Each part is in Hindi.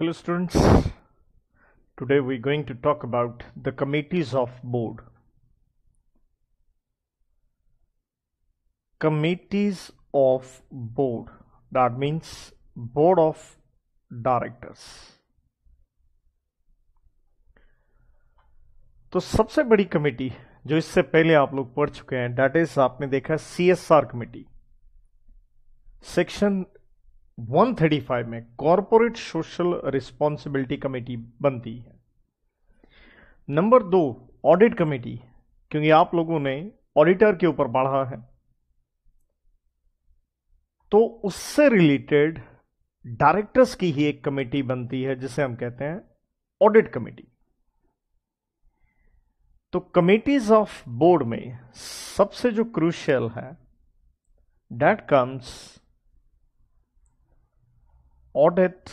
hello students today we're going to talk about the committees of board committees of board that means board of directors तो सबसे बड़ी कमेटी जो इससे पहले आप लोग पढ़ चुके हैं डेट इज आपने देखा C S R committee section 135 में कॉरपोरेट सोशल रिस्पॉन्सिबिलिटी कमेटी बनती है नंबर दो ऑडिट कमेटी क्योंकि आप लोगों ने ऑडिटर के ऊपर बढ़ा है तो उससे रिलेटेड डायरेक्टर्स की ही एक कमेटी बनती है जिसे हम कहते हैं ऑडिट कमेटी तो कमेटीज ऑफ बोर्ड में सबसे जो क्रूशियल है डेट कम्स ऑडिट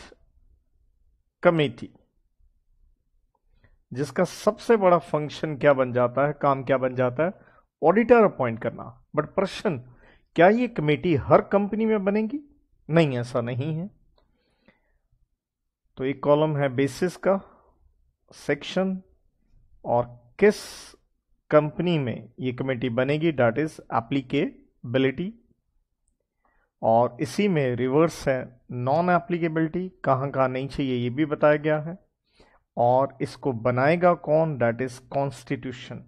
कमेटी जिसका सबसे बड़ा फंक्शन क्या बन जाता है काम क्या बन जाता है ऑडिटर अपॉइंट करना बट प्रश्न क्या ये कमेटी हर कंपनी में बनेगी नहीं ऐसा नहीं है तो एक कॉलम है बेसिस का सेक्शन और किस कंपनी में ये कमेटी बनेगी डैट इज एप्लीकेबिलिटी और इसी में रिवर्स है नॉन एप्लीकेबिलिटी कहाँ कहाँ नहीं चाहिए ये भी बताया गया है और इसको बनाएगा कौन दैट इज कॉन्स्टिट्यूशन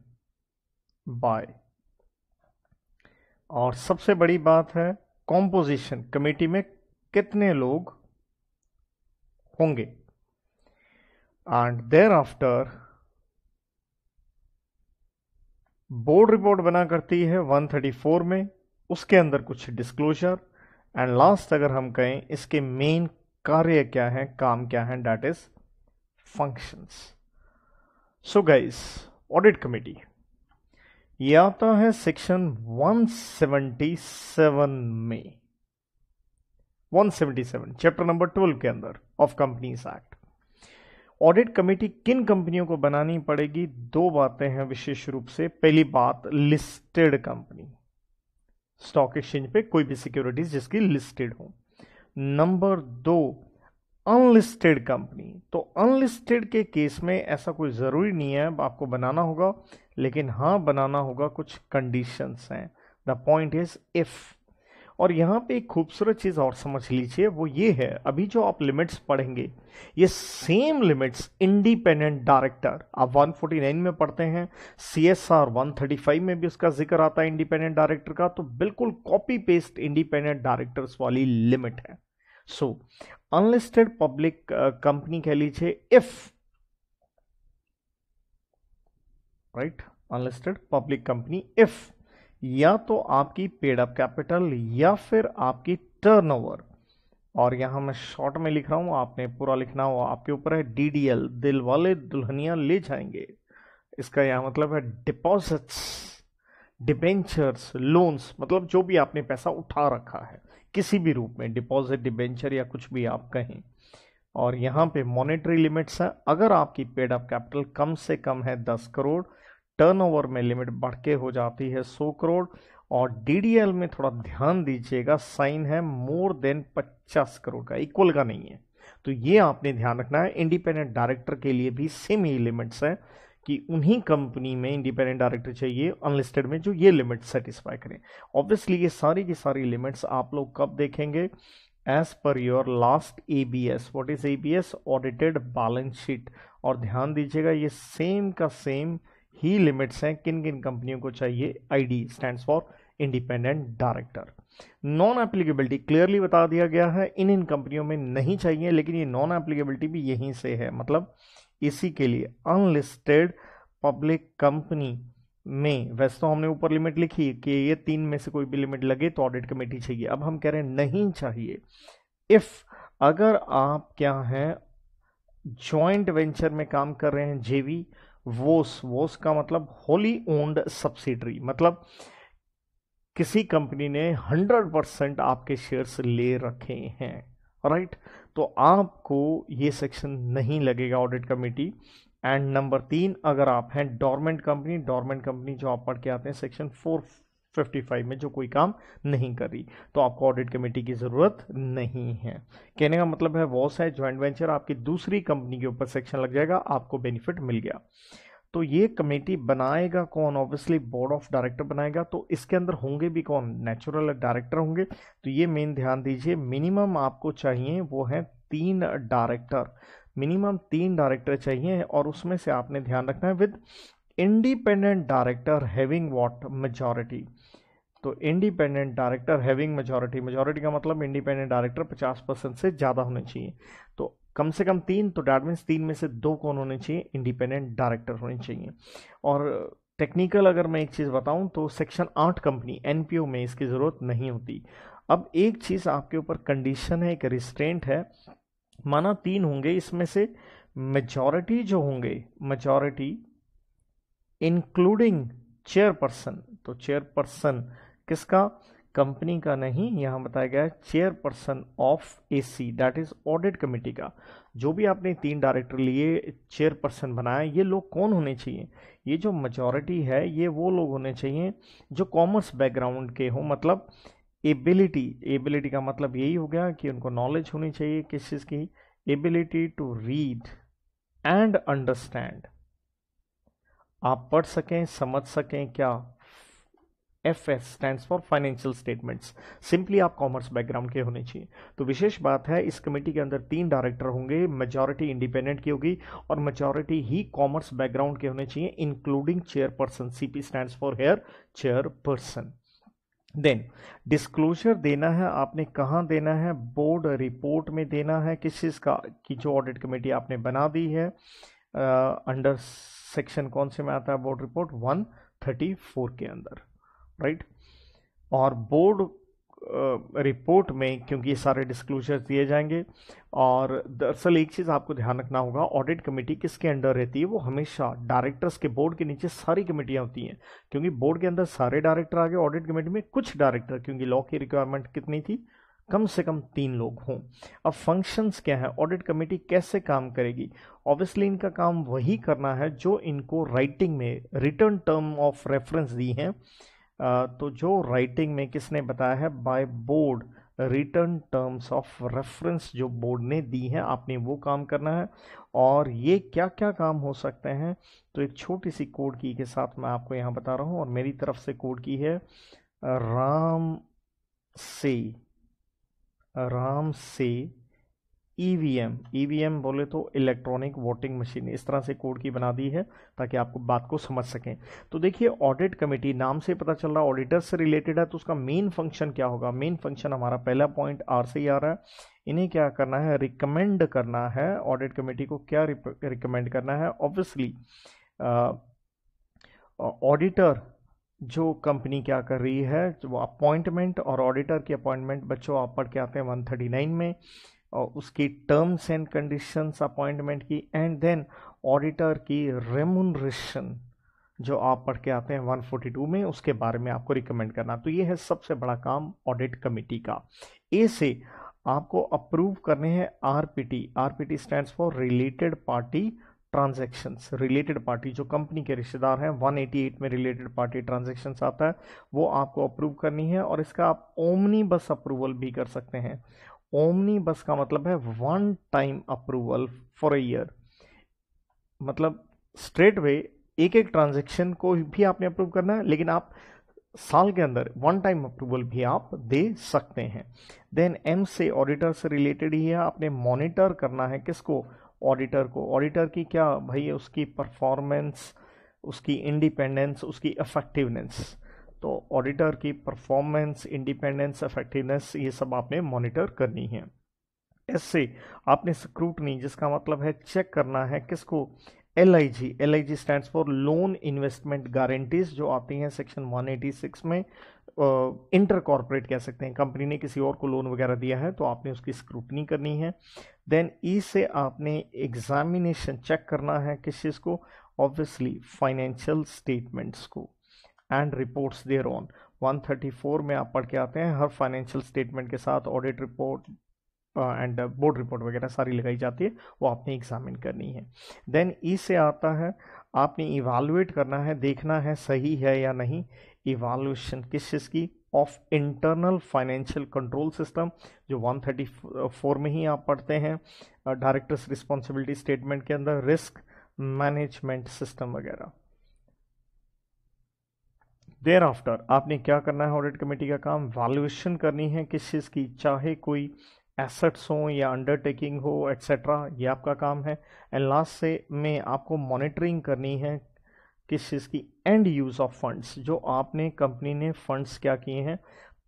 बाय और सबसे बड़ी बात है कॉम्पोजिशन कमेटी में कितने लोग होंगे and thereafter board report बना करती है 134 में उसके अंदर कुछ डिस्क्लोजर एंड लास्ट अगर हम कहें इसके मेन कार्य क्या है काम क्या है that is functions so guys audit committee ये आता है सेक्शन 177 में 177 चैप्टर नंबर 12 के अंदर of companies act audit committee किन कंपनियों को बनानी पड़ेगी दो बातें हैं विशेष रूप से पहली बात लिस्टेड कंपनी स्टॉक एक्सचेंज पे कोई भी सिक्योरिटीज जिसकी लिस्टेड हो नंबर दो अनलिस्टेड कंपनी तो अनलिस्टेड के केस में ऐसा कोई ज़रूरी नहीं है आपको बनाना होगा लेकिन हाँ बनाना होगा कुछ कंडीशंस हैं द पॉइंट इज इफ़ और यहाँ पे एक खूबसूरत चीज़ और समझ लीजिए वो ये है अभी जो आप लिमिट्स पढ़ेंगे ये सेम लिमिट्स इंडिपेंडेंट डायरेक्टर आप 149 में पढ़ते हैं सी एस आर वन में भी उसका जिक्र आता है इंडिपेंडेंट डायरेक्टर का तो बिल्कुल कॉपी पेस्ट इंडिपेंडेंट डायरेक्टर्स वाली लिमिट है सो अनलिस्टेड पब्लिक कंपनी कह लीजिए if right unlisted public company if या तो आपकी पेड अप कैपिटल या फिर आपकी टर्नओवर और यहां मैं शॉर्ट में लिख रहा हूं आपने पूरा लिखना हो आपके ऊपर है डी डी एल दिल वाले दुल्हनिया ले जाएंगे इसका यह मतलब है डिपॉजिट्स डिबेंचर्स लोन्स मतलब जो भी आपने पैसा उठा रखा है किसी भी रूप में डिपॉजिट डिबेंचर या कुछ भी आप कहें और यहां पे मॉनेटरी लिमिट्स हैं अगर आपकी पेड अप कैपिटल कम से कम है दस करोड़ टर्नओवर में लिमिट बढ़ के हो जाती है सौ करोड़ और डीडीएल में थोड़ा ध्यान दीजिएगा साइन है मोर देन 50 करोड़ का इक्वल का नहीं है तो ये आपने ध्यान रखना है इंडिपेंडेंट डायरेक्टर के लिए भी सेम ही लिमिट्स हैं कि उन्हीं कंपनी में इंडिपेंडेंट डायरेक्टर चाहिए अनलिस्टेड में जो ये लिमिट सेटिस्फाई करें ऑब्वियसली ये सारी की सारी लिमिट्स आप लोग कब देखेंगे एज पर your last A B S what is A B S audited balance sheet और ध्यान दीजिएगा ये सेम का सेम same ही लिमिट्स हैं किन किन कंपनियों को चाहिए ID stands for independent director non applicability clearly बता दिया गया है इन इन कंपनियों में नहीं चाहिए लेकिन ये नॉन एप्लीकेबिलिटी भी यहीं से है मतलब इसी के लिए अनलिस्टेड पब्लिक कंपनी में वैसे तो हमने ऊपर लिमिट लिखी कि ये तीन में से कोई भी लिमिट लगे तो ऑडिट कमेटी चाहिए अब हम कह रहे हैं नहीं चाहिए इफ़ अगर आप क्या हैं ज्वाइंट वेंचर में काम कर रहे हैं जेवी वोस वोस का मतलब होली ओन्ड सब्सिडरी मतलब किसी कंपनी ने 100 परसेंट आपके शेयर्स ले रखे हैं राइट तो आपको ये सेक्शन नहीं लगेगा ऑडिट कमेटी एंड नंबर तीन अगर आप हैं डॉर्मेंट कंपनी डॉर्मेंट कंपनी जो आप पढ़ के आते हैं सेक्शन फोर 55 में जो कोई काम नहीं कर रही तो आपको ऑडिट कमेटी की ज़रूरत नहीं है कहने का मतलब है वॉस है ज्वाइंट वेंचर आपकी दूसरी कंपनी के ऊपर सेक्शन लग जाएगा आपको बेनिफिट मिल गया तो ये कमेटी बनाएगा कौन ऑब्वियसली बोर्ड ऑफ डायरेक्टर बनाएगा तो इसके अंदर होंगे भी कौन नेचुरल डायरेक्टर होंगे तो ये मेन ध्यान दीजिए मिनिमम आपको चाहिए वो है तीन डायरेक्टर मिनिमम तीन डायरेक्टर चाहिए और उसमें से आपने ध्यान रखना है with independent director having what majority तो independent director having majority majority का मतलब इंडिपेंडेंट डायरेक्टर 50 परसेंट से ज़्यादा होने चाहिए तो कम से कम तीन तो डैट मीन्स तीन में से दो कौन होने चाहिए इंडिपेंडेंट डायरेक्टर होने चाहिए और टेक्निकल अगर मैं एक चीज़ बताऊं तो सेक्शन आठ कंपनी एन में इसकी ज़रूरत नहीं होती अब एक चीज़ आपके ऊपर कंडीशन है एक रिस्ट्रेंट है माना तीन होंगे इसमें से मेजोरिटी जो होंगे मेजोरिटी इंक्लूडिंग चेयरपर्सन तो चेयरपर्सन किसका कंपनी का नहीं यहां बताया गया है chairperson of A C that is audit committee का जो भी आपने तीन डायरेक्टर लिए चेयरपर्सन बनाया ये लोग कौन होने चाहिए ये जो मेजॉरिटी है ये वो लोग होने चाहिए जो कॉमर्स बैकग्राउंड के हो मतलब एबिलिटी एबिलिटी का मतलब यही हो गया कि उनको नॉलेज होनी चाहिए किस चीज़ की ability to read and understand आप पढ़ सकें समझ सकें क्या F S stand for financial statements simply आप कॉमर्स बैकग्राउंड के होने चाहिए तो विशेष बात है इस कमेटी के अंदर तीन डायरेक्टर होंगे मेजोरिटी इंडिपेंडेंट की होगी और मेजोरिटी ही कॉमर्स बैकग्राउंड के होने चाहिए including chairperson C P stand for here chairperson then disclosure देना है आपने कहाँ देना है बोर्ड रिपोर्ट में देना है किस चीज़ का की जो ऑडिट कमेटी आपने बना दी है अंडर uh, सेक्शन कौन से में आता है बोर्ड रिपोर्ट 134 के अंदर राइट और बोर्ड रिपोर्ट में क्योंकि ये सारे डिस्क्लोजर दिए जाएंगे और दरअसल एक चीज़ आपको ध्यान रखना होगा ऑडिट कमेटी किसके अंडर रहती है वो हमेशा डायरेक्टर्स के बोर्ड के नीचे सारी कमेटियाँ होती हैं क्योंकि बोर्ड के अंदर सारे डायरेक्टर आ गए ऑडिट कमेटी में कुछ डायरेक्टर क्योंकि लॉ की रिक्वायरमेंट कितनी थी कम से कम तीन लोग हों अब फंक्शंस क्या है ऑडिट कमेटी कैसे काम करेगी ऑब्वियसली इनका काम वही करना है जो इनको राइटिंग में रिटर्न टर्म ऑफ रेफरेंस दी हैं तो जो राइटिंग में किसने बताया है by board return terms of reference जो बोर्ड ने दी है आपने वो काम करना है और ये क्या क्या काम हो सकते हैं तो एक छोटी सी कोड की के साथ मैं आपको यहाँ बता रहा हूँ और मेरी तरफ से कोड की है राम से राम से ईवीएम e ईवीएम e बोले तो इलेक्ट्रॉनिक वोटिंग मशीन इस तरह से कोड की बना दी है ताकि आपको बात को समझ सकें तो देखिए ऑडिट कमेटी नाम से पता चल रहा है ऑडिटर से रिलेटेड है तो उसका मेन फंक्शन क्या होगा मेन फंक्शन हमारा पहला पॉइंट आर से ही आ रहा है इन्हें क्या करना है रिकमेंड करना है ऑडिट कमेटी को क्या रिकमेंड करना है ऑब्वियसली ऑडिटर जो कंपनी क्या कर रही है वो अपॉइंटमेंट और ऑडिटर की अपॉइंटमेंट बच्चों आप पढ़ के आते हैं 139 में और उसकी टर्म्स एंड कंडीशंस अपॉइंटमेंट की एंड देन ऑडिटर की रेमुनरेशन जो आप पढ़ के आते हैं 142 में उसके बारे में आपको रिकमेंड करना तो ये है सबसे बड़ा काम ऑडिट कमेटी का ए से आपको अप्रूव करने हैं RPT RPT stands for related party transaction related party जो कंपनी के रिश्तेदार हैं 188 में रिलेटेड पार्टी ट्रांजैक्शंस आता है वो आपको अप्रूव करनी है और इसका आप ओमनी बस अप्रूवल भी कर सकते हैं ओमनी बस का मतलब है one time approval for a year मतलब स्ट्रेट वे एक एक ट्रांजेक्शन को भी आपने अप्रूव करना है लेकिन आप साल के अंदर वन टाइम अप्रूवल भी आप दे सकते हैं देन एम से ऑडिटर से रिलेटेड ही है आपने मॉनिटर करना है किसको ऑडिटर को ऑडिटर की क्या भाई उसकी परफॉर्मेंस उसकी इंडिपेंडेंस उसकी इफेक्टिवनेस तो ऑडिटर की परफॉर्मेंस इंडिपेंडेंस इफेक्टिवनेस ये सब आपने मॉनिटर करनी है इससे आपने स्क्रूटनी जिसका मतलब है चेक करना है किसको L I G L I G stand for loan investment guarantees जो आती हैं सेक्शन 186 में इंटर uh, कॉरपोरेट कह सकते हैं कंपनी ने किसी और को लोन वगैरह दिया है तो आपने उसकी स्क्रूटनी करनी है देन ई e से आपने एग्जामिनेशन चेक करना है किस चीज़ को ऑब्वियसली फाइनेंशियल स्टेटमेंट्स को एंड रिपोर्ट्स देयर ऑन 134 में आप पढ़ के आते हैं हर फाइनेंशियल स्टेटमेंट के साथ audit report and board report वगैरह सारी लगाई जाती है वो आपने एग्जामिन करनी है देन ई e से आता है आपने इवालुएट करना है देखना है सही है या नहीं इवालुएशन किस चीज़ की of internal financial control system जो 134 में ही आप पढ़ते हैं डायरेक्टर्स रिस्पॉन्सिबिलिटी स्टेटमेंट के अंदर रिस्क मैनेजमेंट सिस्टम वगैरह देर आफ्टर आपने क्या करना है ऑडिट कमेटी का काम वैल्यूएशन करनी है किस चीज़ की चाहे कोई एसेट्स हो या अंडरटेकिंग हो एट्सेट्रा ये आपका काम है एंड लास्ट से में आपको मॉनिटरिंग करनी है किस चीज़ की एंड यूज़ ऑफ फंड्स जो आपने कंपनी ने फंड्स क्या किए हैं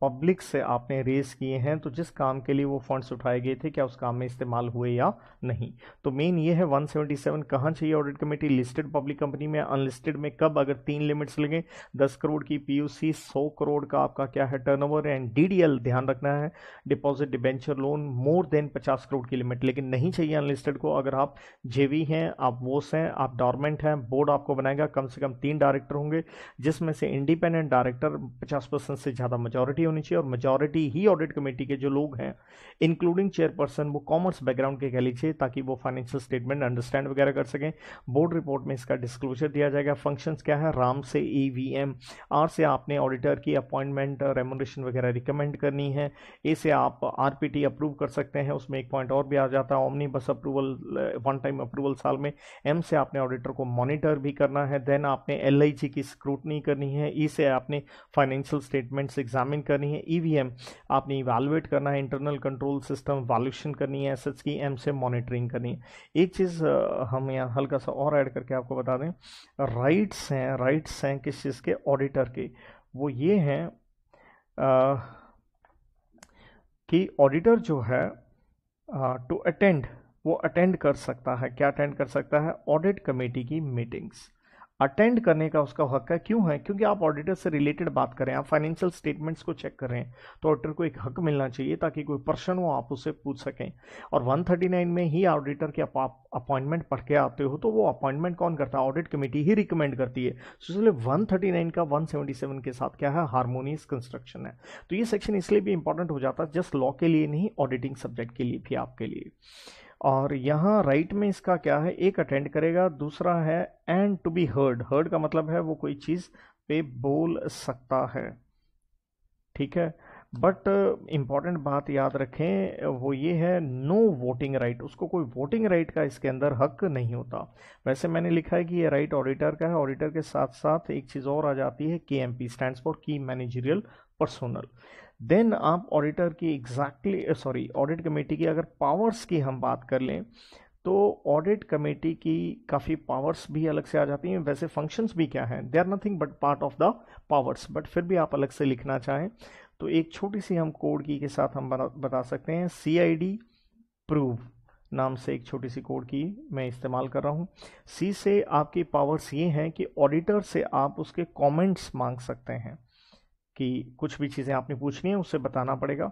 पब्लिक से आपने रेस किए हैं तो जिस काम के लिए वो फंड्स उठाए गए थे क्या उस काम में इस्तेमाल हुए या नहीं तो मेन ये है 177 कहाँ चाहिए audit committee listed public company में अनलिस्टेड में कब अगर तीन लिमिट्स लगे 10 करोड़ की पीयूसी 100 करोड़ का आपका क्या है टर्नओवर एंड डीडीएल ध्यान रखना है deposit debenture loan more than पचास करोड़ की लिमिट लेकिन नहीं चाहिए अनलिस्टेड को अगर आप जेवी हैं आप वोस हैं आप डॉर्मेंट हैं बोर्ड आपको बनाएगा कम से कम तीन डायरेक्टर होंगे जिसमें से इंडिपेंडेंट डायरेक्टर पचास से ज़्यादा मेजोरिटी होनी चाहिए और मेजोरिटी ही ऑडिट कमेटी के जो लोग हैं इंक्लूडिंग चेयरपर्सन वो कॉमर्स बैकग्राउंड के कह लीजिए ताकि वो फाइनेंशियल स्टेटमेंट अंडरस्टैंड वगैरह कर सकें बोर्ड रिपोर्ट में इसका डिस्क्लोजर दिया जाएगा फंक्शन क्या है राम से ई वी एम आर से आपने ऑडिटर की अपॉइंटमेंट रेमोनेशन वगैरह रिकमेंड करनी है ए से आप आर पी टी अप्रूव कर सकते हैं उसमें एक पॉइंट और भी आ जाता है ओमनी बस अप्रूवल वन टाइम अप्रूवल साल में एम से आपने ऑडिटर को मॉनिटर भी करना है देन आपने एल आई जी की स्क्रूटनी करनी है ई e से आपने फाइनेंशियल स्टेटमेंट्स एग्जामिन करनी करनी है ईवीएम e आपने इवेलुएट करना है इंटरनल कंट्रोल सिस्टम वैल्यूशन करनी है एस की एम से मॉनिटरिंग करनी है एक चीज़ हम यहाँ हल्का सा और ऐड करके आपको बता दें राइट्स हैं राइट्स हैं किस चीज़ के ऑडिटर के वो ये हैं कि ऑडिटर जो है टू अटेंड वो अटेंड कर सकता है क्या अटेंड कर सकता है ऑडिट कमेटी की मीटिंग्स अटेंड करने का उसका हक है क्यों है क्योंकि आप ऑडिटर से रिलेटेड बात करें आप फाइनेंशियल स्टेटमेंट्स को चेक कर रहे हैं तो ऑडिटर को एक हक मिलना चाहिए ताकि कोई प्रश्न हो आप उसे पूछ सकें और 139 में ही ऑडिटर के अपॉइंटमेंट पढ़ के आते हो तो वो अपॉइंटमेंट कौन करता है ऑडिट कमेटी ही रिकमेंड करती है तो इसलिए वन का वन के साथ क्या है हारमोनियस कंस्ट्रक्शन है तो ये सेक्शन इसलिए भी इंपॉर्टेंट हो जाता है जस्ट लॉ के लिए नहीं ऑडिटिंग सब्जेक्ट के लिए भी आपके लिए और यहाँ राइट में इसका क्या है एक अटेंड करेगा दूसरा है and to be heard heard का मतलब है वो कोई चीज़ पे बोल सकता है ठीक है बट इम्पॉर्टेंट बात याद रखें वो ये है नो वोटिंग राइट उसको कोई वोटिंग राइट right का इसके अंदर हक नहीं होता वैसे मैंने लिखा है कि ये राइट right ऑडिटर का है ऑडिटर के साथ साथ एक चीज़ और आ जाती है के एम पी स्टैंड फॉर की मैनेजरियल पर्सोनल देन आप ऑडिटर की एग्जैक्टली सॉरी ऑडिट कमेटी की अगर पावर्स की हम बात कर लें तो ऑडिट कमेटी की काफ़ी पावर्स भी अलग से आ जाती हैं वैसे फंक्शंस भी क्या हैं they are nothing but part of the powers but फिर भी आप अलग से लिखना चाहें तो एक छोटी सी हम कोड की के साथ हम बना बता सकते हैं सी आई डी प्रूव नाम से एक छोटी सी कोड की मैं इस्तेमाल कर रहा हूँ सी से आपकी पावर्स ये हैं कि ऑडिटर से आप उसके कॉमेंट्स मांग सकते हैं कि कुछ भी चीज़ें आपने पूछनी है उसे बताना पड़ेगा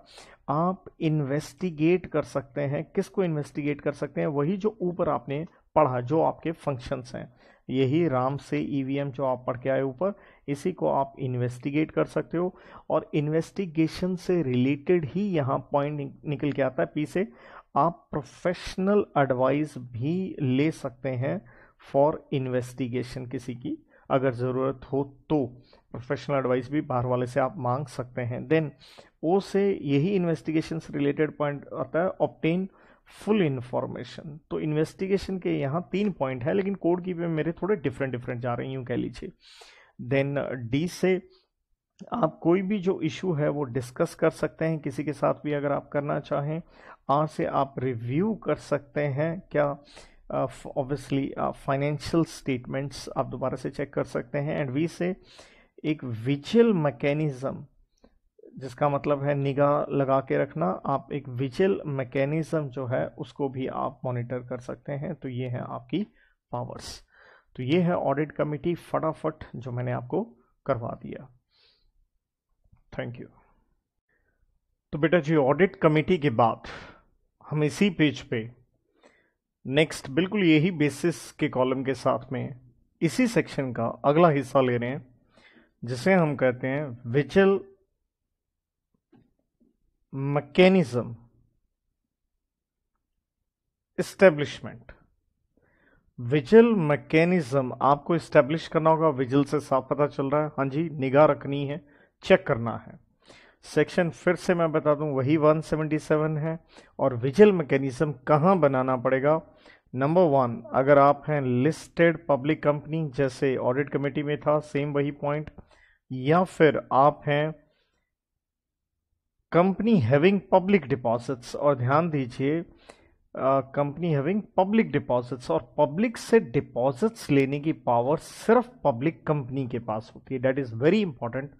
आप इन्वेस्टिगेट कर सकते हैं किसको इन्वेस्टिगेट कर सकते हैं वही जो ऊपर आपने पढ़ा जो आपके फंक्शंस हैं यही राम से ई e जो आप पढ़ के आए ऊपर इसी को आप इन्वेस्टिगेट कर सकते हो और इन्वेस्टिगेशन से रिलेटेड ही यहाँ पॉइंट निकल के आता है पी से आप प्रोफेशनल एडवाइस भी ले सकते हैं फॉर इन्वेस्टिगेशन किसी की अगर ज़रूरत हो तो प्रोफेशनल एडवाइस भी बाहर वाले से आप मांग सकते हैं देन ओ से यही इन्वेस्टिगेशन रिलेटेड पॉइंट आता है ऑप्टेन फुल इन्फॉर्मेशन तो इन्वेस्टिगेशन के यहाँ तीन पॉइंट है लेकिन कोड की में मेरे थोड़े डिफरेंट डिफरेंट जा रहे हैं यूँ कह लीजिए देन डी से आप कोई भी जो इशू है वो डिस्कस कर सकते हैं किसी के साथ भी अगर आप करना चाहें आर से आप रिव्यू कर सकते हैं क्या ऑब्वियसली फाइनेंशियल स्टेटमेंट्स आप दोबारा से चेक कर सकते हैं एंड वी से एक विजल मैकेनिज़्म जिसका मतलब है निगाह लगा के रखना आप एक विजिल मैकेनिज़्म जो है उसको भी आप मॉनिटर कर सकते हैं तो ये है आपकी पावर्स तो ये है ऑडिट कमेटी फटाफट जो मैंने आपको करवा दिया थैंक यू तो बेटा जी ऑडिट कमेटी के बाद हम इसी पेज पे नेक्स्ट बिल्कुल यही बेसिस के कॉलम के साथ में इसी सेक्शन का अगला हिस्सा ले रहे हैं जिसे हम कहते हैं vigil mechanism establishment vigil mechanism आपको इस्टेब्लिश करना होगा विजल से साफ पता चल रहा है हाँ जी निगाह रखनी है चेक करना है सेक्शन फिर से मैं बता दूं वही 177 है और विजिल मैकेनिज़्म कहाँ बनाना पड़ेगा नंबर वन अगर आप हैं लिस्टेड पब्लिक कंपनी जैसे ऑडिट कमेटी में था सेम वही पॉइंट या फिर आप हैं कंपनी हैविंग पब्लिक डिपॉजिट्स और ध्यान दीजिए कंपनी हैविंग पब्लिक डिपॉजिट्स और पब्लिक से डिपॉजिट्स लेने की पावर सिर्फ पब्लिक कंपनी के पास होती है that is very important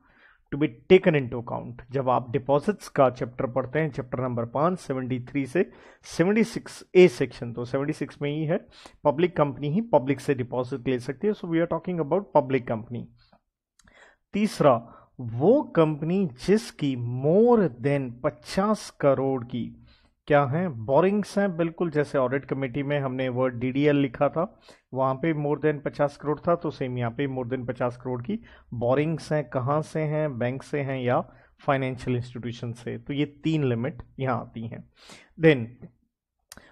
to be taken into account जब आप डिपॉजिट्स का चैप्टर पढ़ते हैं चैप्टर नंबर पांच सेवेंटी थ्री से सेवेंटी सिक्स ए सेक्शन तो सेवेंटी सिक्स में ही है पब्लिक कंपनी ही पब्लिक से डिपॉजिट ले सकती है so we are talking about public company तीसरा वो कंपनी जिसकी मोर देन पचास करोड़ की क्या हैं बोरिंग्स हैं बिल्कुल जैसे ऑडिट कमेटी में हमने वर्ड डीडीएल लिखा था वहां पे मोर देन पचास करोड़ था तो सेम यहाँ पे मोर देन पचास करोड़ की बोरिंग्स हैं कहाँ से हैं बैंक से हैं या फाइनेंशियल इंस्टीट्यूशन से तो ये तीन लिमिट यहाँ आती हैं देन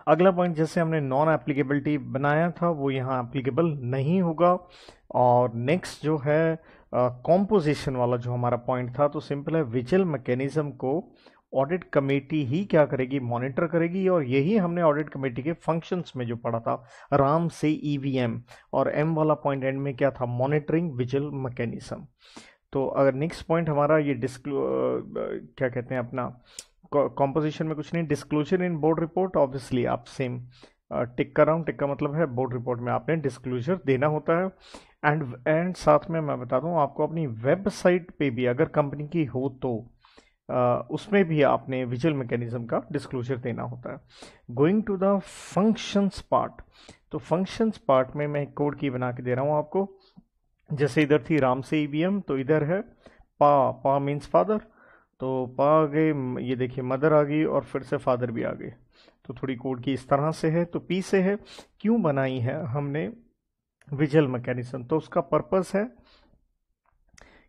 अगला पॉइंट जैसे हमने नॉन एप्लीकेबिलिटी बनाया था वो यहाँ एप्लीकेबल नहीं होगा और नेक्स्ट जो है कॉम्पोजिशन uh, वाला जो हमारा पॉइंट था तो सिंपल है विजल मैकेनिज्म को ऑडिट कमेटी ही क्या करेगी मॉनिटर करेगी और यही हमने ऑडिट कमेटी के फंक्शंस में जो पढ़ा था राम से ईवीएम e और एम वाला पॉइंट एंड में क्या था मॉनिटरिंग विजल मैकेनिज्म तो अगर नेक्स्ट पॉइंट हमारा ये डिस्क्लो क्या कहते हैं अपना कॉम्पोजिशन में कुछ नहीं disclosure in board report obviously आप सेम टिक कर रहा हूँ टिक का मतलब है बोर्ड रिपोर्ट में आपने डिस्क्लोजर देना होता है एंड एंड साथ में मैं बता दूँ आपको अपनी वेबसाइट पे भी अगर कंपनी की हो तो उसमें भी आपने विजुअल मैकेनिज्म का डिस्क्लोजर देना होता है going to the functions part तो फंक्शंस पार्ट में मैं कोड की बना के दे रहा हूँ आपको जैसे इधर थी राम से ई e तो इधर है पा पा मीन्स फादर तो पा आ गए ये देखिए मदर आ गई और फिर से फादर भी आ गए तो थोड़ी कोड की इस तरह से है तो पी से है क्यों बनाई है हमने विजल मैकेनिज्म तो उसका पर्पस है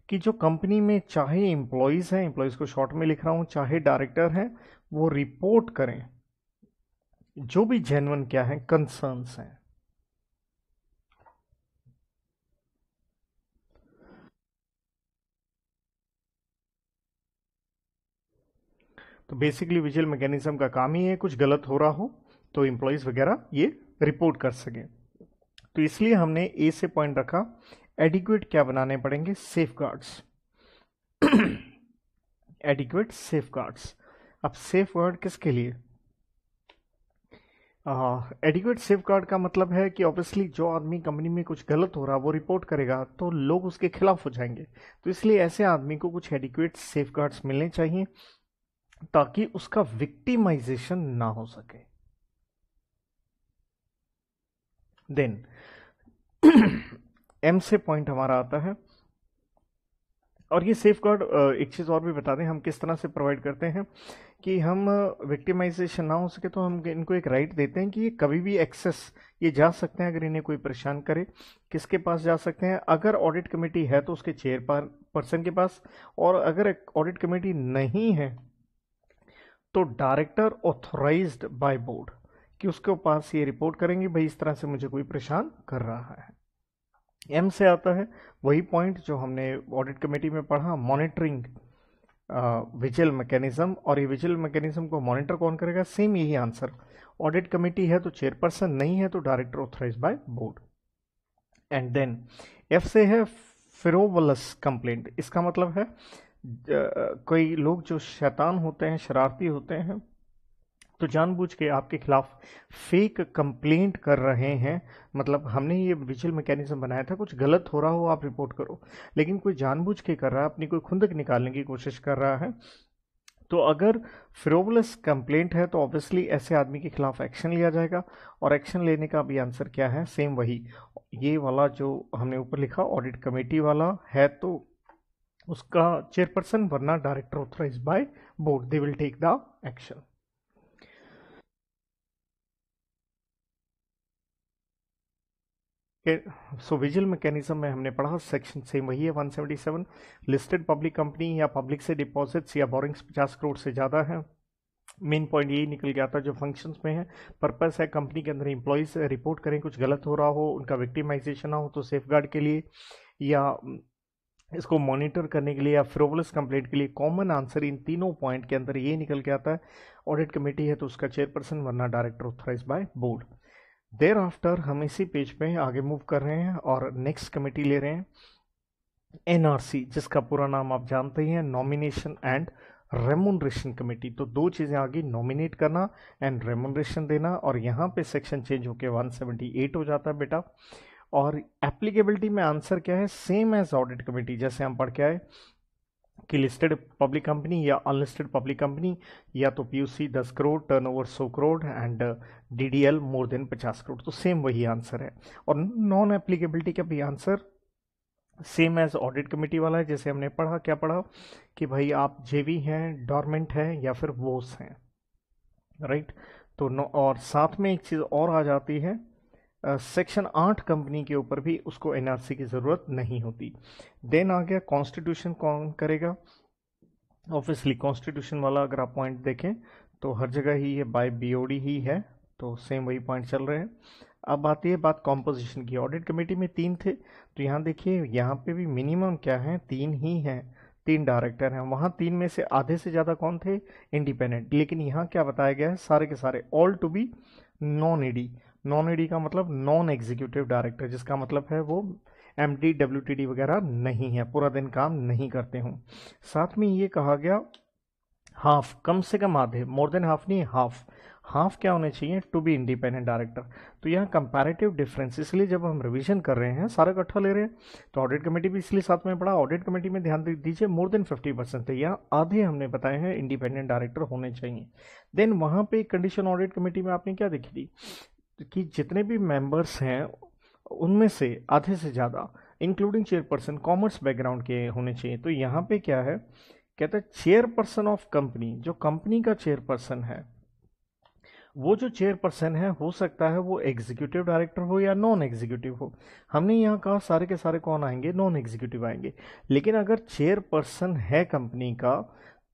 कि जो कंपनी में चाहे एम्प्लॉयज़ हैं एम्प्लॉयज़ को शॉर्ट में लिख रहा हूँ चाहे डायरेक्टर हैं वो रिपोर्ट करें जो भी जेनवन क्या है कंसर्न्स हैं तो बेसिकली विजुअल मैकेनिज्म का काम ही है कुछ गलत हो रहा हो तो एम्प्लॉयज़ वगैरह ये रिपोर्ट कर सके तो इसलिए हमने ए से पॉइंट रखा एडिक्वेट क्या बनाने पड़ेंगे safeguards adequate safeguards अब सेफ गार्ड किसके लिए एडिक्वेट सेफ गार्ड का मतलब है कि ऑब्वियसली जो आदमी कंपनी में कुछ गलत हो रहा है वो रिपोर्ट करेगा तो लोग उसके खिलाफ हो जाएंगे तो इसलिए ऐसे आदमी को कुछ एडिक्वेट सेफ गार्ड्स मिलने चाहिए ताकि उसका विक्टिमाइजेशन ना हो सके देन एम से पॉइंट हमारा आता है और ये सेफ गार्ड एक चीज़ और भी बता दें हम किस तरह से प्रोवाइड करते हैं कि हम विक्टिमाइजेशन ना हो सके तो हम इनको एक राइट देते हैं कि ये कभी भी एक्सेस ये जा सकते हैं अगर इन्हें कोई परेशान करे किसके पास जा सकते हैं अगर ऑडिट कमेटी है तो उसके चेयर पर्सन के पास और अगर ऑडिट कमेटी नहीं है तो डायरेक्टर ऑथोराइज्ड बाय बोर्ड कि उसके पास ये रिपोर्ट करेंगे भाई इस तरह से मुझे कोई परेशान कर रहा है एम से आता है वही पॉइंट जो हमने ऑडिट कमेटी में पढ़ा मॉनिटरिंग विचल मैकेनिज्म और ये विचल मैकेनिज्म को मॉनिटर कौन करेगा सेम यही आंसर ऑडिट कमेटी है तो चेयरपर्सन नहीं है तो director authorise by board and then एफ से है फिरोवलस कंप्लेंट इसका मतलब है कोई लोग जो शैतान होते हैं शरारती होते हैं तो जानबूझ के आपके खिलाफ फेक कंप्लेंट कर रहे हैं मतलब हमने ये विजुअल मैकेनिज्म बनाया था कुछ गलत हो रहा हो आप रिपोर्ट करो लेकिन कोई जानबूझ के कर रहा है अपनी कोई खुंदक निकालने की कोशिश कर रहा है तो अगर फ्रोबलस कंप्लेंट है तो ऑब्वियसली ऐसे आदमी के खिलाफ एक्शन लिया जाएगा और एक्शन लेने का भी आंसर क्या है सेम वही ये वाला जो हमने ऊपर लिखा ऑडिट कमेटी वाला है तो उसका चेयरपर्सन वरना director authorise by board they will take the action so visual mechanism में हमने पढ़ा सेक्शन सेम वही है 177 लिस्टेड पब्लिक कंपनी या पब्लिक से डिपॉजिट्स या बोरिंग्स 50 करोड़ से ज़्यादा है मेन पॉइंट यही निकल गया था जो फंक्शंस में है पर्पस है कंपनी के अंदर इंप्लॉयज रिपोर्ट करें कुछ गलत हो रहा हो उनका विक्टिमाइजेशन ना हो तो सेफ के लिए या इसको मॉनिटर करने के लिए या फ्रोवलस कंप्लेंट के लिए कॉमन आंसर इन तीनों पॉइंट के अंदर ये निकल के आता है ऑडिट कमेटी है तो उसका चेयरपर्सन वरना director authorise by board thereafter हम इसी पेज पे आगे मूव कर रहे हैं और नेक्स्ट कमेटी ले रहे हैं एनआरसी जिसका पूरा नाम आप जानते ही हैं नॉमिनेशन एंड रेमोनरेशन कमेटी तो दो चीज़ें आगे नॉमिनेट करना एंड रेमोनरेशन देना और यहाँ पे सेक्शन चेंज होके 178 हो जाता है बेटा और एप्लीकेबिलिटी में आंसर क्या है सेम एज ऑडिट कमेटी जैसे हम पढ़ के आए कि लिस्टेड पब्लिक कंपनी या अनलिस्टेड पब्लिक कंपनी या तो PUC 10 crore turnover 100 crore and DDL more than 50 crore तो सेम वही आंसर है और नॉन एप्लीकेबिलिटी का भी answer same as audit committee वाला है जैसे हमने पढ़ा क्या पढ़ा कि भाई आप जेवी हैं डॉर्मेंट हैं या फिर वोस हैं राइट तो और साथ में एक चीज़ और आ जाती है सेक्शन आठ कंपनी के ऊपर भी उसको एनआरसी की ज़रूरत नहीं होती देन आ गया कॉन्स्टिट्यूशन कौन करेगा ऑब्वियसली कॉन्स्टिट्यूशन वाला अगर आप पॉइंट देखें तो हर जगह ही ये बाय बीओडी ही है तो सेम वही पॉइंट चल रहे हैं अब आती है बात कॉम्पोजिशन की ऑडिट कमेटी में तीन थे तो यहाँ देखिए यहाँ पे भी मिनिमम क्या है तीन ही हैं तीन डायरेक्टर हैं वहाँ तीन में से आधे से ज़्यादा कौन थे इंडिपेंडेंट लेकिन यहाँ क्या बताया गया है सारे के सारे all to be non ED non ED e का मतलब नॉन एग्जीक्यूटिव डायरेक्टर जिसका मतलब है वो M D W T D वगैरह नहीं है पूरा दिन काम नहीं करते हूँ साथ में ये कहा गया हाफ कम से कम आधे मोर देन हाफ नहीं हाफ हाफ क्या होने चाहिए टू बी इंडिपेंडेंट डायरेक्टर तो यहाँ कंपैरेटिव डिफरेंस इसलिए जब हम रिवीजन कर रहे हैं सारा इकट्ठा ले रहे हैं तो ऑडिट कमेटी भी इसलिए साथ में पड़ा ऑडिट कमेटी में ध्यान दीजिए मोर देन फिफ्टी परसेंट है यहाँ आधे हमने बताए हैं इंडिपेंडेंट डायरेक्टर होने चाहिए देन वहाँ पे कंडीशन ऑडिट कमेटी में आपने क्या देखी थी कि जितने भी मेंबर्स हैं उनमें से आधे से ज़्यादा इंक्लूडिंग चेयरपर्सन कॉमर्स बैकग्राउंड के होने चाहिए तो यहाँ पे क्या है कहता है चेयरपर्सन ऑफ कंपनी जो कंपनी का चेयरपर्सन है वो जो चेयरपर्सन है हो सकता है वो एग्जीक्यूटिव डायरेक्टर हो या नॉन एग्जीक्यूटिव हो हमने यहाँ कहा सारे के सारे कौन आएंगे नॉन एग्जीक्यूटिव आएंगे लेकिन अगर चेयरपर्सन है कंपनी का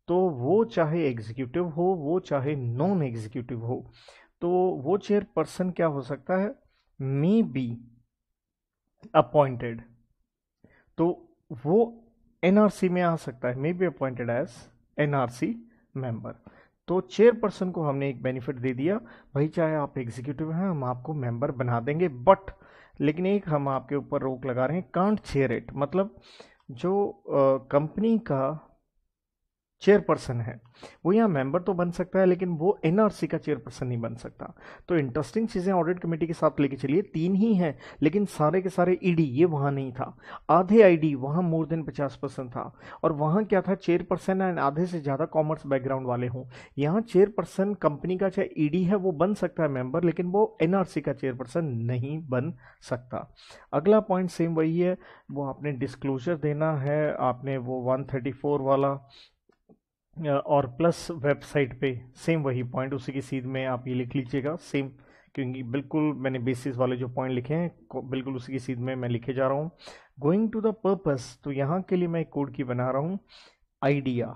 तो वो चाहे एग्जीक्यूटिव हो वो चाहे नॉन एग्जीक्यूटिव हो तो वो चेयर पर्सन क्या हो सकता है मे बी अपॉइंटेड तो वो एनआरसी में आ सकता है may be appointed as NRC member तो चेयर पर्सन को हमने एक बेनिफिट दे दिया भाई चाहे आप एग्जीक्यूटिव हैं हम आपको मेंबर बना देंगे बट लेकिन एक हम आपके ऊपर रोक लगा रहे हैं कांट चेयर इट मतलब जो कंपनी का चेयरपर्सन है वो यहाँ मेंबर तो बन सकता है लेकिन वो एनआरसी का चेयरपर्सन नहीं बन सकता तो इंटरेस्टिंग चीज़ें ऑडिट कमेटी के साथ लेके चलिए तीन ही हैं लेकिन सारे के सारे ईडी e ये वहाँ नहीं था आधे आईडी वहाँ मोर देन पचास परसेंट था और वहाँ क्या था चेयरपर्सन एंड आधे से ज़्यादा कॉमर्स बैकग्राउंड वाले हों यहाँ चेयरपर्सन कंपनी का चाहे ईडी e है वो बन सकता है मेंबर लेकिन वो एनआरसी का चेयरपर्सन नहीं बन सकता अगला पॉइंट सेम वही है वो आपने डिस्क्लोजर देना है आपने वो फोर वाला और प्लस वेबसाइट पे सेम वही पॉइंट उसी की सीध में आप ये लिख लीजिएगा सेम क्योंकि बिल्कुल मैंने बेसिस वाले जो पॉइंट लिखे हैं बिल्कुल उसी की सीध में मैं लिखे जा रहा हूँ गोइंग टू द पर्पस तो यहाँ के लिए मैं कोड की बना रहा हूँ आइडिया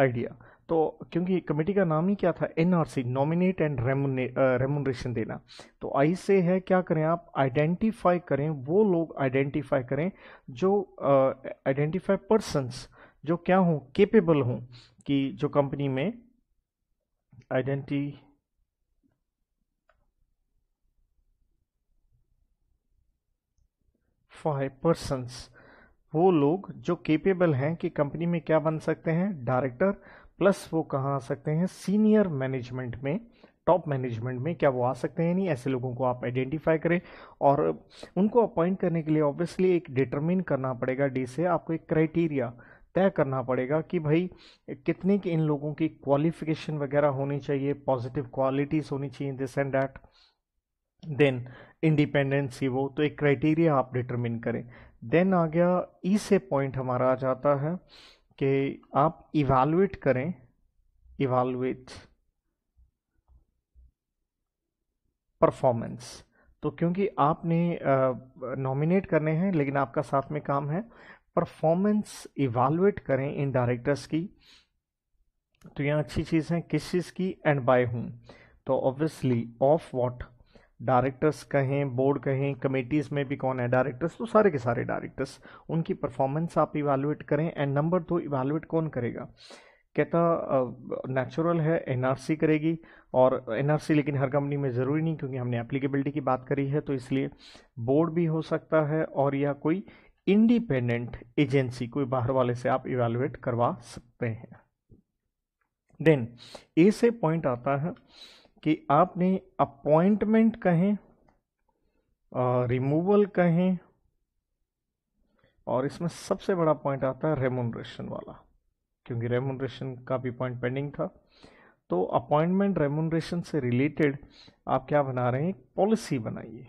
आइडिया तो क्योंकि कमेटी का नाम ही क्या था एनआरसी नॉमिनेट एंड रेमोनरेशन देना तो आई से है क्या करें आप आइडेंटिफाई करें वो लोग आइडेंटिफाई करें जो आइडेंटिफाई uh, पर्सनस जो क्या हूँ केपेबल हूँ कि जो कंपनी में आइडेंटि फाइव पर्सनस वो लोग जो केपेबल हैं कि कंपनी में क्या बन सकते हैं डायरेक्टर प्लस वो कहाँ आ सकते हैं सीनियर मैनेजमेंट में टॉप मैनेजमेंट में क्या वो आ सकते हैं नहीं ऐसे लोगों को आप आइडेंटिफाई करें और उनको अपॉइंट करने के लिए ऑब्वियसली एक डिटरमिन करना पड़ेगा डी से आपको एक क्राइटेरिया तय करना पड़ेगा कि भाई कितनी की इन लोगों की क्वालिफिकेशन वगैरह होनी चाहिए पॉजिटिव क्वालिटीज़ होनी चाहिए this and that then independence ही वो तो एक क्राइटेरिया आप डिटरमिन करें देन आ गया ई e से पॉइंट हमारा आ जाता है कि आप इवेलुएट करें इवेलुएट परफॉर्मेंस तो क्योंकि आपने नॉमिनेट करने हैं लेकिन आपका साथ में काम है परफॉर्मेंस इवालुएट करें इन डायरेक्टर्स की तो यहाँ अच्छी चीज़ है किस चीज़ की एंड बाय हूँ तो ऑब्वियसली ऑफ वॉट डायरेक्टर्स कहें बोर्ड कहें कमेटीज़ में भी कौन है डायरेक्टर्स तो सारे के सारे डायरेक्टर्स उनकी परफॉर्मेंस आप इवालुएट करें एंड नंबर दो इवालुएट कौन करेगा कहता नेचुरल है एनआरसी करेगी और एनआरसी लेकिन हर कंपनी में ज़रूरी नहीं क्योंकि हमने एप्लीकेबिलिटी की बात करी है तो इसलिए बोर्ड भी हो सकता है और या कोई इंडिपेंडेंट एजेंसी कोई बाहर वाले से आप इवेलुएट करवा सकते हैं देन ए से पॉइंट आता है कि आपने अपॉइंटमेंट कहें रिमूवल कहें और इसमें सबसे बड़ा पॉइंट आता है रेमोनरेशन वाला क्योंकि रेमोनरेशन का भी पॉइंट पेंडिंग था तो अपॉइंटमेंट रेमोनरेशन से रिलेटेड आप क्या बना रहे हैं पॉलिसी बनाइए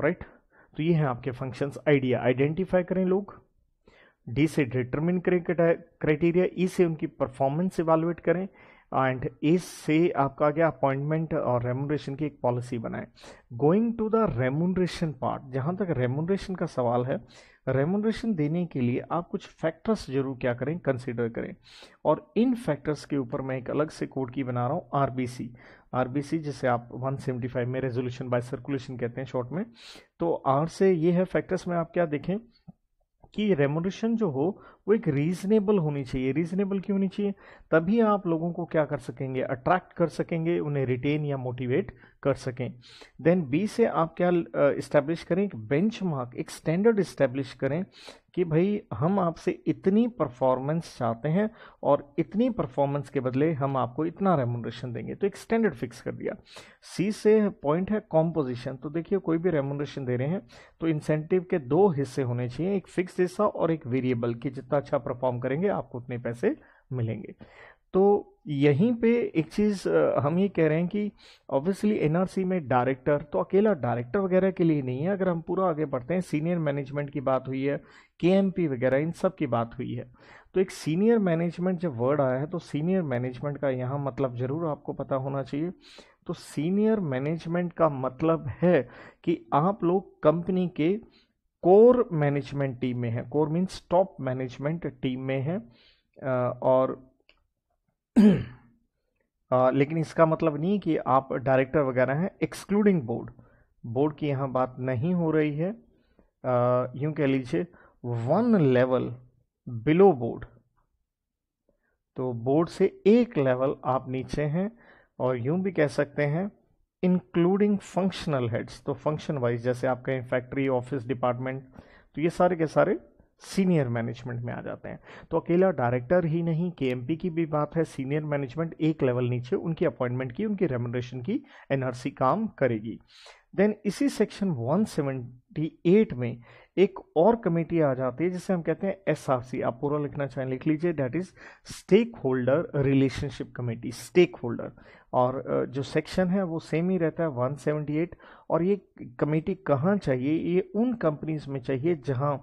राइट right? तो ये हैं आपके फंक्शंस आइडिया आइडेंटिफाई करें लोग डी से डिटरमिन करें क्राइटेरिया ई e से उनकी परफॉर्मेंस इवालुएट करें एंड ए से आपका क्या अपॉइंटमेंट और रेमोनरेशन की एक पॉलिसी बनाएं going to the remuneration part जहां तक रेमोनरेशन का सवाल है रेमोनरेशन देने के लिए आप कुछ फैक्टर्स जरूर क्या करें कंसिडर करें और इन फैक्टर्स के ऊपर मैं एक अलग से कोड की बना रहा हूँ आर आर जिसे आप 175 में रेजोल्यूशन बाय सर्कुलेशन कहते हैं शॉर्ट में तो आर से ये है फैक्टर्स में आप क्या देखें कि रेमोलेशन जो हो वो एक रीजनेबल होनी चाहिए रीजनेबल क्यों होनी चाहिए तभी आप लोगों को क्या कर सकेंगे अट्रैक्ट कर सकेंगे उन्हें रिटेन या मोटिवेट कर सकें देन बी से आप क्या इस्टेब्लिश करें एक बेंच मार्क एक स्टैंडर्ड इस्टेब्लिश करें कि भाई हम आपसे इतनी परफॉर्मेंस चाहते हैं और इतनी परफॉर्मेंस के बदले हम आपको इतना रेमोनरेशन देंगे तो एक स्टैंडर्ड फिक्स कर दिया सी से पॉइंट है कॉम्पोजिशन तो देखिए कोई भी रेमोनरेशन दे रहे हैं तो इंसेंटिव के दो हिस्से होने चाहिए एक फिक्स हिस्सा और एक वेरिएबल कि जितना अच्छा परफॉर्म करेंगे आपको उतने पैसे मिलेंगे तो यहीं पे एक चीज़ हम ये कह रहे हैं कि ऑब्वियसली एनआरसी में डायरेक्टर तो अकेला डायरेक्टर वगैरह के लिए नहीं है अगर हम पूरा आगे बढ़ते हैं सीनियर मैनेजमेंट की बात हुई है के वगैरह इन सब की बात हुई है तो एक सीनियर मैनेजमेंट जब वर्ड आया है तो सीनियर मैनेजमेंट का यहाँ मतलब ज़रूर आपको पता होना चाहिए तो सीनियर मैनेजमेंट का मतलब है कि आप लोग कंपनी के कोर मैनेजमेंट टीम में हैं core means top management team में हैं और आ, लेकिन इसका मतलब नहीं कि आप डायरेक्टर वगैरह हैं एक्सक्लूडिंग बोर्ड बोर्ड की यहाँ बात नहीं हो रही है यूं कह लीजिए वन लेवल बिलो बोर्ड तो बोर्ड से एक लेवल आप नीचे हैं और यूं भी कह सकते हैं इंक्लूडिंग फंक्शनल हेड्स तो फंक्शन वाइज जैसे आपके फैक्ट्री ऑफिस डिपार्टमेंट तो ये सारे के सारे सीनियर मैनेजमेंट में आ जाते हैं तो अकेला डायरेक्टर ही नहीं के की भी बात है सीनियर मैनेजमेंट एक लेवल नीचे उनकी अपॉइंटमेंट की उनकी रेमोनेशन की एनआरसी काम करेगी देन इसी सेक्शन 178 में एक और कमेटी आ जाती है जिसे हम कहते हैं एस आप पूरा लिखना चाहें लिख लीजिए that is stakeholder relationship committee stakeholder और जो सेक्शन है वो सेम ही रहता है 178 और ये कमेटी कहाँ चाहिए ये उन कंपनीज में चाहिए जहाँ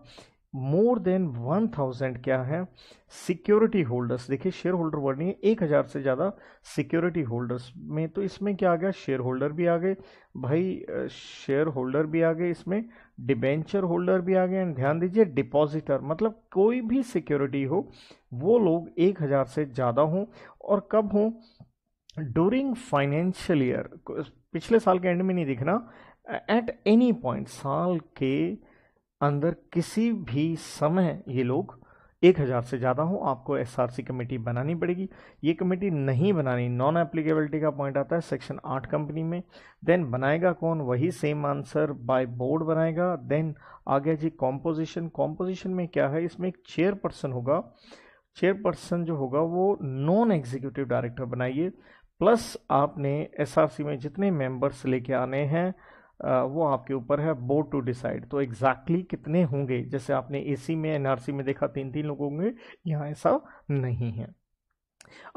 मोर देन वन थाउजेंड क्या है सिक्योरिटी होल्डर्स देखिए शेयर होल्डर वर्ड नहीं है एक हज़ार से ज़्यादा सिक्योरिटी होल्डर्स में तो इसमें क्या आ गया शेयर होल्डर भी आ गए भाई शेयर होल्डर भी आ गए इसमें डिबेंचर होल्डर भी आ गए एंड ध्यान दीजिए डिपॉजिटर मतलब कोई भी सिक्योरिटी हो वो लोग एक हज़ार से ज़्यादा हों और कब हों डूरिंग फाइनेंशियल ईयर पिछले साल के एंड में नहीं दिखना एट एनी पॉइंट साल के अंदर किसी भी समय ये लोग एक हज़ार से ज़्यादा हो आपको एसआरसी कमेटी बनानी पड़ेगी ये कमेटी नहीं बनानी नॉन एप्लीकेबिलिटी का पॉइंट आता है सेक्शन आठ कंपनी में देन बनाएगा कौन वही सेम आंसर बाय बोर्ड बनाएगा देन आ गया जी कॉम्पोजिशन कॉम्पोजिशन में क्या है इसमें एक चेयरपर्सन होगा चेयरपर्सन जो होगा वो नॉन एग्जीक्यूटिव डायरेक्टर बनाइए प्लस आपने एस में जितने मेम्बर्स लेके आने हैं वो आपके ऊपर है बोर्ड टू डिसाइड तो एग्जैक्टली exactly कितने होंगे जैसे आपने एसी में एनआरसी में देखा तीन तीन लोग होंगे यहाँ ऐसा नहीं है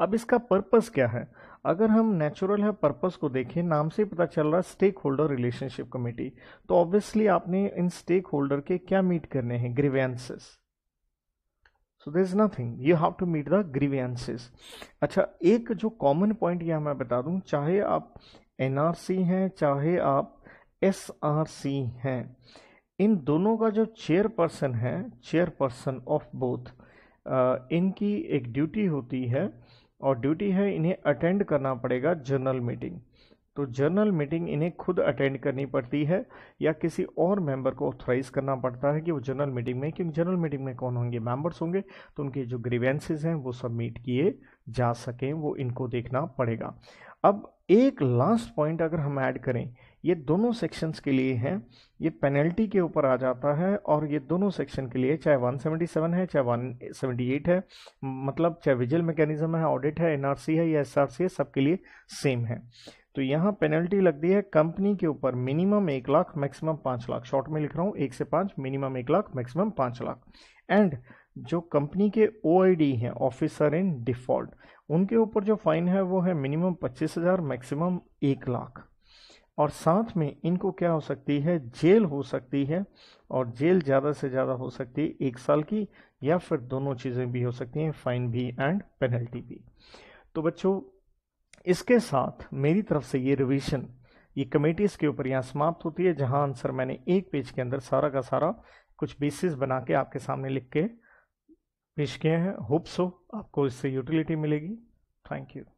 अब इसका पर्पस क्या है अगर हम नेचुरल है पर्पस को देखें नाम से पता चल रहा है स्टेक होल्डर रिलेशनशिप कमेटी तो ऑब्वियसली आपने इन स्टेक होल्डर के क्या मीट करने हैं grievances so they is nothing you have to meet the grievances अच्छा एक जो कॉमन पॉइंट यह मैं बता दूं चाहे आप एनआरसी हैं चाहे आप एस आर सी हैं इन दोनों का जो चेयरपर्सन है चेयरपर्सन ऑफ बोथ इनकी एक ड्यूटी होती है और ड्यूटी है इन्हें अटेंड करना पड़ेगा जर्नल मीटिंग तो जर्नल मीटिंग इन्हें खुद अटेंड करनी पड़ती है या किसी और मेंबर को ऑथराइज करना पड़ता है कि वो जर्नल मीटिंग में क्योंकि जर्नल मीटिंग में कौन होंगे मेंबर्स होंगे तो उनके जो ग्रीवेंसेज हैं वो सबमिट किए जा सकें वो इनको देखना पड़ेगा अब एक लास्ट पॉइंट अगर हम ऐड करें ये दोनों सेक्शंस के लिए हैं ये पेनल्टी के ऊपर आ जाता है और ये दोनों सेक्शन के लिए चाहे 177 है चाहे 178 है मतलब चाहे विजल मैकेनिज्म है ऑडिट है एनआरसी है या एसआरसी है सबके लिए सेम है तो यहाँ पेनल्टी लग दी है कंपनी के ऊपर मिनिमम एक लाख मैक्सिमम पाँच लाख शॉर्ट में लिख रहा हूँ एक से पाँच मिनिमम एक लाख मैक्सिमम पाँच लाख एंड जो कंपनी के ओ हैं ऑफिसर इन डिफॉल्ट उनके ऊपर जो फाइन है वो है मिनिमम पच्चीस हज़ार मैक्सिमम एक लाख और साथ में इनको क्या हो सकती है जेल हो सकती है और जेल ज़्यादा से ज़्यादा हो सकती है एक साल की या फिर दोनों चीज़ें भी हो सकती हैं फाइन भी एंड पेनल्टी भी तो बच्चों इसके साथ मेरी तरफ से ये रिविज़न ये कमेटीज़ के ऊपर यहाँ समाप्त होती है जहाँ आंसर मैंने एक पेज के अंदर सारा का सारा कुछ बेसिस बना के आपके सामने लिख के पेश किए हैं होप्स हो आपको इससे यूटिलिटी मिलेगी थैंक यू